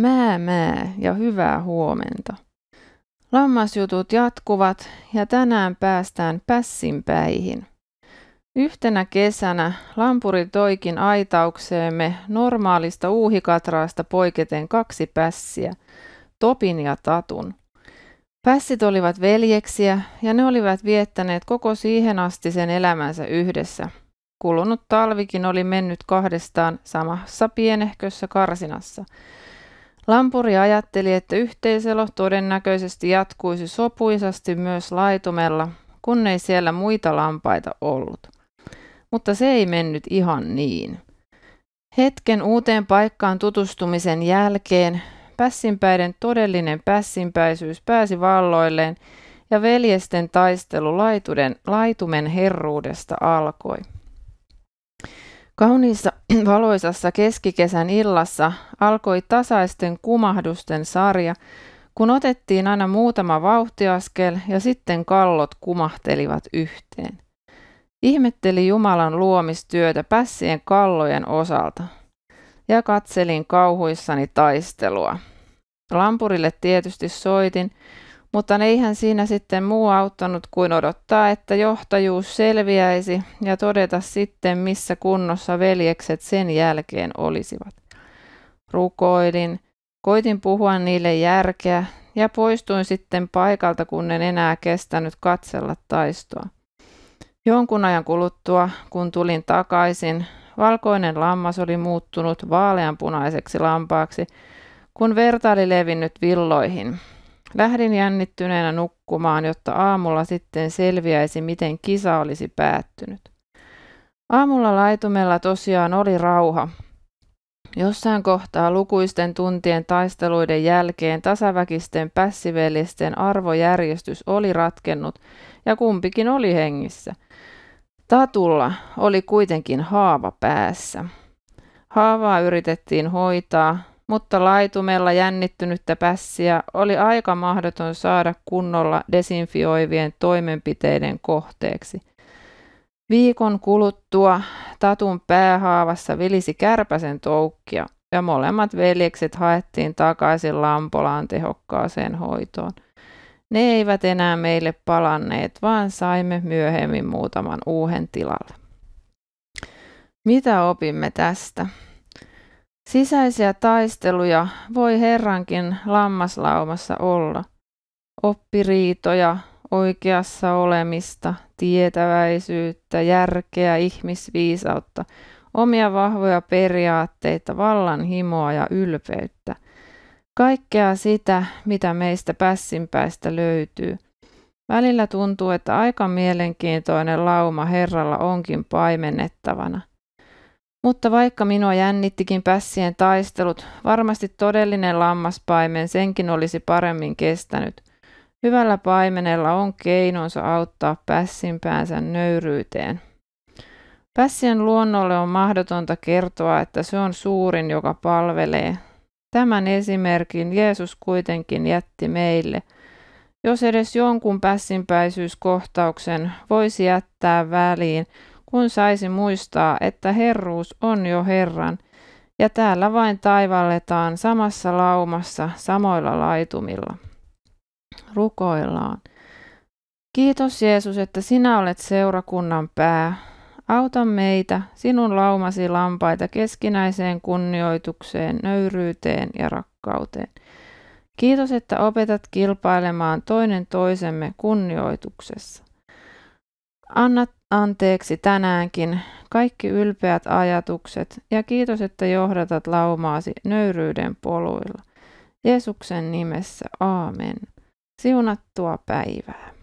Mää mää ja hyvää huomenta. Lammasjutut jatkuvat ja tänään päästään pässin päihin. Yhtenä kesänä lampuri toikin aitaukseemme normaalista uuhikatraasta poiketen kaksi pässiä, Topin ja Tatun. Pässit olivat veljeksiä ja ne olivat viettäneet koko siihen asti sen elämänsä yhdessä. Kulunut talvikin oli mennyt kahdestaan samassa pienehkössä karsinassa – Lampuri ajatteli, että yhteiselo todennäköisesti jatkuisi sopuisasti myös laitumella, kun ei siellä muita lampaita ollut. Mutta se ei mennyt ihan niin. Hetken uuteen paikkaan tutustumisen jälkeen pässinpäiden todellinen pässinpäisyys pääsi valloilleen ja veljesten taistelu laituden, laitumen herruudesta alkoi. Kauniissa valoisassa keskikesän illassa alkoi tasaisten kumahdusten sarja, kun otettiin aina muutama vauhtiaskel ja sitten kallot kumahtelivat yhteen. Ihmetteli Jumalan luomistyötä pässien kallojen osalta ja katselin kauhuissani taistelua. Lampurille tietysti soitin, mutta eihän siinä sitten muu auttanut kuin odottaa, että johtajuus selviäisi ja todeta sitten, missä kunnossa veljekset sen jälkeen olisivat. Rukoilin, koitin puhua niille järkeä ja poistuin sitten paikalta, kun en enää kestänyt katsella taistoa. Jonkun ajan kuluttua, kun tulin takaisin, valkoinen lammas oli muuttunut vaaleanpunaiseksi lampaaksi, kun verta oli levinnyt villoihin – Lähdin jännittyneenä nukkumaan, jotta aamulla sitten selviäisi, miten kisa olisi päättynyt. Aamulla laitumella tosiaan oli rauha. Jossain kohtaa lukuisten tuntien taisteluiden jälkeen tasaväkisten pässivellisten arvojärjestys oli ratkennut ja kumpikin oli hengissä. Tatulla oli kuitenkin haava päässä. Haavaa yritettiin hoitaa, mutta laitumella jännittynyttä pässiä oli aika mahdoton saada kunnolla desinfioivien toimenpiteiden kohteeksi. Viikon kuluttua Tatun päähaavassa vilisi kärpäsen toukkia ja molemmat veljekset haettiin takaisin Lampolaan tehokkaaseen hoitoon. Ne eivät enää meille palanneet, vaan saimme myöhemmin muutaman uuden tilalle. Mitä opimme tästä? Sisäisiä taisteluja voi Herrankin lammaslaumassa olla. Oppiriitoja, oikeassa olemista, tietäväisyyttä, järkeä, ihmisviisautta, omia vahvoja periaatteita, vallanhimoa ja ylpeyttä. Kaikkea sitä, mitä meistä pässinpäistä löytyy. Välillä tuntuu, että aika mielenkiintoinen lauma Herralla onkin paimennettavana. Mutta vaikka minua jännittikin pässien taistelut, varmasti todellinen lammaspaimen senkin olisi paremmin kestänyt. Hyvällä paimenella on keinonsa auttaa pässin päänsä nöyryyteen. Pässien luonnolle on mahdotonta kertoa, että se on suurin, joka palvelee. Tämän esimerkin Jeesus kuitenkin jätti meille. Jos edes jonkun pässinpäisyyskohtauksen voisi jättää väliin, kun saisi muistaa, että herruus on jo Herran, ja täällä vain taivalletaan samassa laumassa samoilla laitumilla. Rukoillaan. Kiitos Jeesus, että sinä olet seurakunnan pää. Auta meitä, sinun laumasi lampaita keskinäiseen kunnioitukseen, nöyryyteen ja rakkauteen. Kiitos, että opetat kilpailemaan toinen toisemme kunnioituksessa. Anna anteeksi tänäänkin kaikki ylpeät ajatukset ja kiitos, että johdatat laumaasi nöyryyden poluilla. Jeesuksen nimessä, aamen. Siunattua päivää.